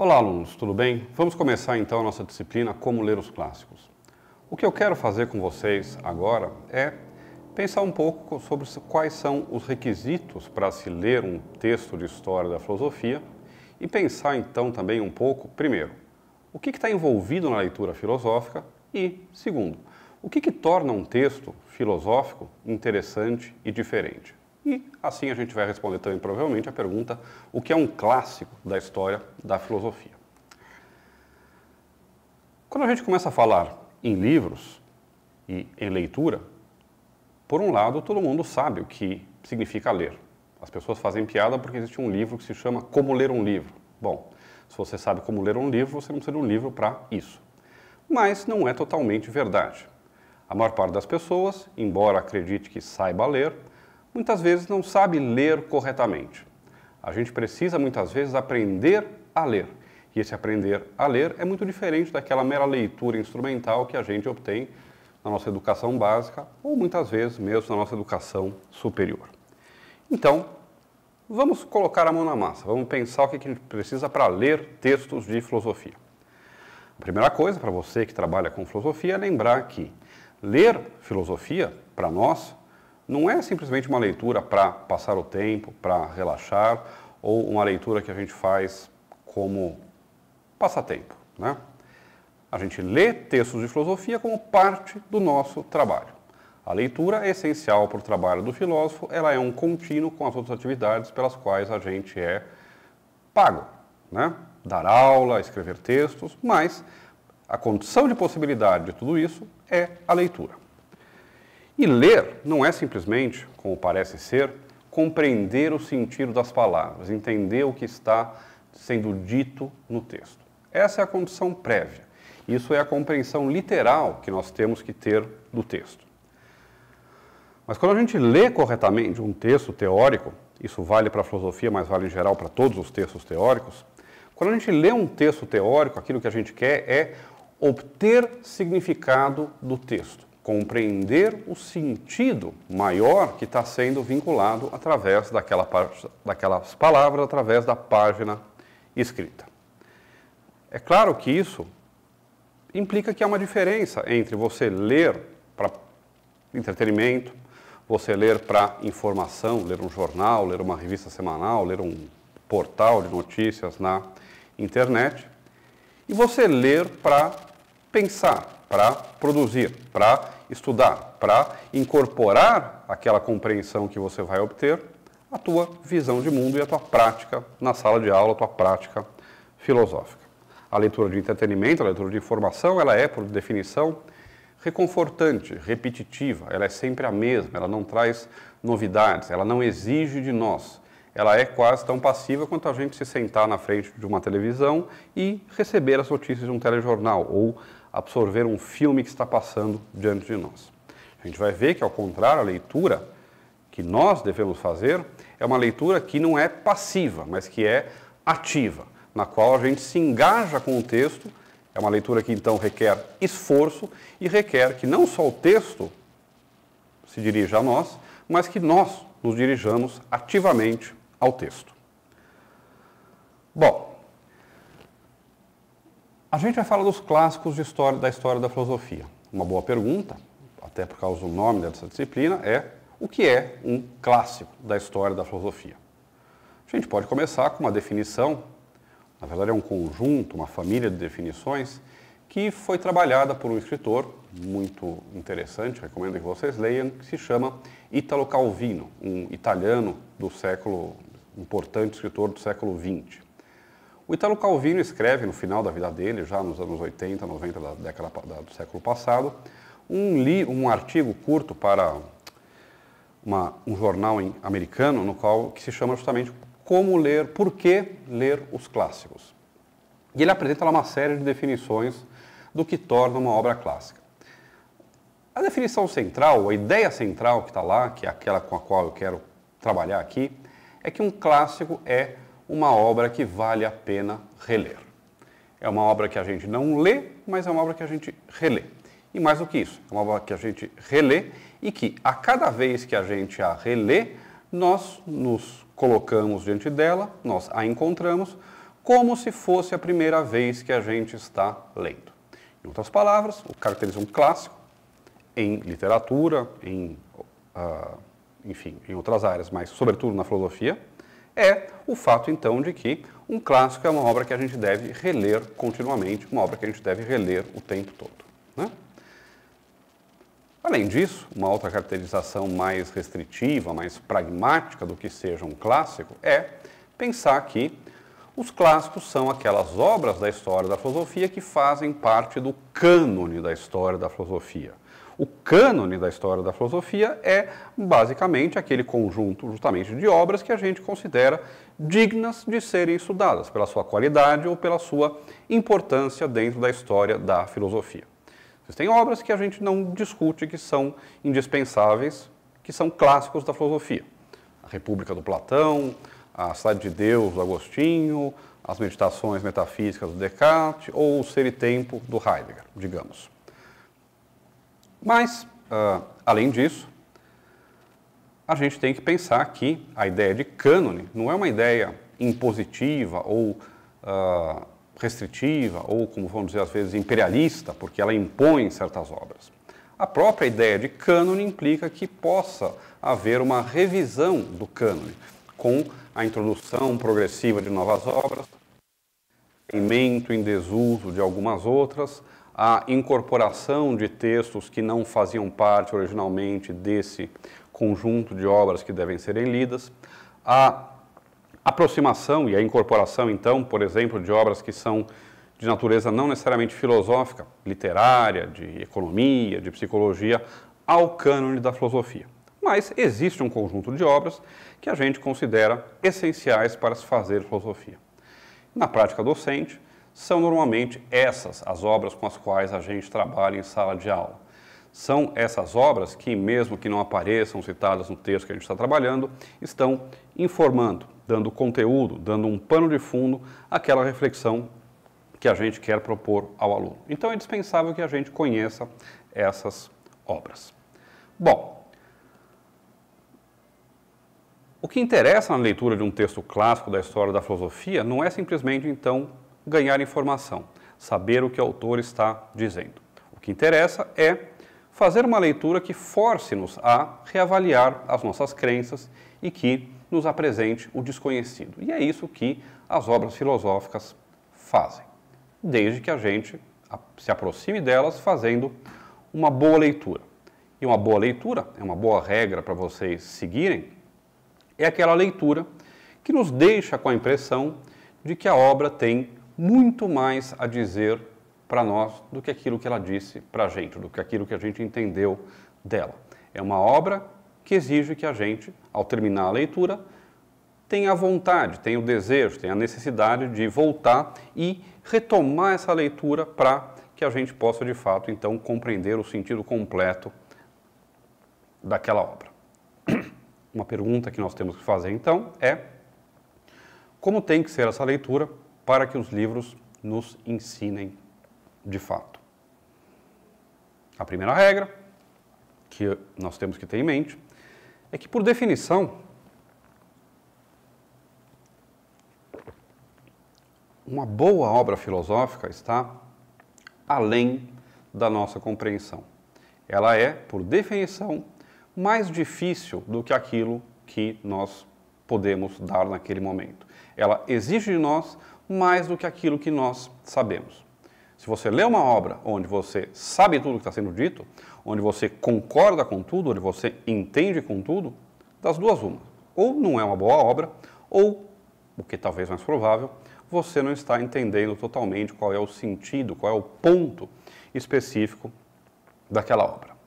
Olá, alunos, tudo bem? Vamos começar então a nossa disciplina Como Ler os Clássicos. O que eu quero fazer com vocês agora é pensar um pouco sobre quais são os requisitos para se ler um texto de história da filosofia e pensar então também um pouco, primeiro, o que está envolvido na leitura filosófica e, segundo, o que, que torna um texto filosófico interessante e diferente. E assim a gente vai responder também, provavelmente, a pergunta: o que é um clássico da história da filosofia? Quando a gente começa a falar em livros e em leitura, por um lado, todo mundo sabe o que significa ler. As pessoas fazem piada porque existe um livro que se chama Como Ler um Livro. Bom, se você sabe como ler um livro, você não precisa de um livro para isso. Mas não é totalmente verdade. A maior parte das pessoas, embora acredite que saiba ler, muitas vezes não sabe ler corretamente. A gente precisa muitas vezes aprender a ler. E esse aprender a ler é muito diferente daquela mera leitura instrumental que a gente obtém na nossa educação básica ou muitas vezes mesmo na nossa educação superior. Então, vamos colocar a mão na massa, vamos pensar o que a gente precisa para ler textos de filosofia. A primeira coisa para você que trabalha com filosofia é lembrar que ler filosofia, para nós, não é simplesmente uma leitura para passar o tempo, para relaxar, ou uma leitura que a gente faz como passatempo. Né? A gente lê textos de filosofia como parte do nosso trabalho. A leitura é essencial para o trabalho do filósofo, ela é um contínuo com as outras atividades pelas quais a gente é pago. Né? Dar aula, escrever textos, mas a condição de possibilidade de tudo isso é a leitura. E ler não é simplesmente, como parece ser, compreender o sentido das palavras, entender o que está sendo dito no texto. Essa é a condição prévia. Isso é a compreensão literal que nós temos que ter do texto. Mas quando a gente lê corretamente um texto teórico, isso vale para a filosofia, mas vale em geral para todos os textos teóricos, quando a gente lê um texto teórico, aquilo que a gente quer é obter significado do texto compreender o sentido maior que está sendo vinculado através daquela parte, daquelas palavras, através da página escrita. É claro que isso implica que há uma diferença entre você ler para entretenimento, você ler para informação, ler um jornal, ler uma revista semanal, ler um portal de notícias na internet, e você ler para pensar, para produzir, para estudar, para incorporar aquela compreensão que você vai obter a tua visão de mundo e a tua prática na sala de aula, a tua prática filosófica. A leitura de entretenimento, a leitura de informação, ela é, por definição, reconfortante, repetitiva, ela é sempre a mesma, ela não traz novidades, ela não exige de nós ela é quase tão passiva quanto a gente se sentar na frente de uma televisão e receber as notícias de um telejornal ou absorver um filme que está passando diante de nós. A gente vai ver que, ao contrário, a leitura que nós devemos fazer é uma leitura que não é passiva, mas que é ativa, na qual a gente se engaja com o texto. É uma leitura que então requer esforço e requer que não só o texto se dirija a nós, mas que nós nos dirijamos ativamente ao texto. Bom, a gente vai falar dos clássicos história, da história da filosofia. Uma boa pergunta, até por causa do nome dessa disciplina, é o que é um clássico da história da filosofia? A gente pode começar com uma definição, na verdade é um conjunto, uma família de definições, que foi trabalhada por um escritor muito interessante, recomendo que vocês leiam, que se chama Italo Calvino, um italiano do século importante escritor do século XX. O Italo Calvino escreve, no final da vida dele, já nos anos 80, 90 da década do século passado, um, li, um artigo curto para uma, um jornal em, americano, no qual que se chama justamente Como Ler, Por que Ler os Clássicos. E ele apresenta lá uma série de definições do que torna uma obra clássica. A definição central, a ideia central que está lá, que é aquela com a qual eu quero trabalhar aqui, é que um clássico é uma obra que vale a pena reler. É uma obra que a gente não lê, mas é uma obra que a gente relê. E mais do que isso, é uma obra que a gente relê e que a cada vez que a gente a relê, nós nos colocamos diante dela, nós a encontramos como se fosse a primeira vez que a gente está lendo. Em outras palavras, o caracteriza um clássico em literatura, em uh, enfim, em outras áreas, mas sobretudo na filosofia, é o fato então de que um clássico é uma obra que a gente deve reler continuamente, uma obra que a gente deve reler o tempo todo. Né? Além disso, uma outra caracterização mais restritiva, mais pragmática do que seja um clássico é pensar que os clássicos são aquelas obras da história da filosofia que fazem parte do cânone da história da filosofia. O cânone da história da filosofia é basicamente aquele conjunto justamente de obras que a gente considera dignas de serem estudadas pela sua qualidade ou pela sua importância dentro da história da filosofia. Existem obras que a gente não discute que são indispensáveis, que são clássicos da filosofia. A República do Platão, a Cidade de Deus do Agostinho, as Meditações Metafísicas do Descartes ou o Ser e Tempo do Heidegger, digamos. Mas, uh, além disso, a gente tem que pensar que a ideia de cânone não é uma ideia impositiva ou uh, restritiva, ou como vamos dizer às vezes imperialista, porque ela impõe certas obras. A própria ideia de cânone implica que possa haver uma revisão do cânone, com a introdução progressiva de novas obras, aumento em desuso de algumas outras, a incorporação de textos que não faziam parte originalmente desse conjunto de obras que devem serem lidas, a aproximação e a incorporação, então, por exemplo, de obras que são de natureza não necessariamente filosófica, literária, de economia, de psicologia, ao cânone da filosofia. Mas existe um conjunto de obras que a gente considera essenciais para se fazer filosofia. Na prática docente, são normalmente essas as obras com as quais a gente trabalha em sala de aula. São essas obras que, mesmo que não apareçam citadas no texto que a gente está trabalhando, estão informando, dando conteúdo, dando um pano de fundo àquela reflexão que a gente quer propor ao aluno. Então é dispensável que a gente conheça essas obras. Bom, o que interessa na leitura de um texto clássico da história da filosofia não é simplesmente então ganhar informação, saber o que o autor está dizendo. O que interessa é fazer uma leitura que force-nos a reavaliar as nossas crenças e que nos apresente o desconhecido. E é isso que as obras filosóficas fazem, desde que a gente se aproxime delas fazendo uma boa leitura. E uma boa leitura, é uma boa regra para vocês seguirem, é aquela leitura que nos deixa com a impressão de que a obra tem muito mais a dizer para nós do que aquilo que ela disse para a gente, do que aquilo que a gente entendeu dela. É uma obra que exige que a gente, ao terminar a leitura, tenha a vontade, tenha o desejo, tenha a necessidade de voltar e retomar essa leitura para que a gente possa, de fato, então, compreender o sentido completo daquela obra. Uma pergunta que nós temos que fazer, então, é como tem que ser essa leitura para que os livros nos ensinem de fato. A primeira regra que nós temos que ter em mente é que, por definição, uma boa obra filosófica está além da nossa compreensão. Ela é, por definição, mais difícil do que aquilo que nós podemos dar naquele momento. Ela exige de nós mais do que aquilo que nós sabemos. Se você lê uma obra onde você sabe tudo o que está sendo dito, onde você concorda com tudo, onde você entende com tudo, das duas uma. Ou não é uma boa obra, ou, o que talvez mais provável, você não está entendendo totalmente qual é o sentido, qual é o ponto específico daquela obra.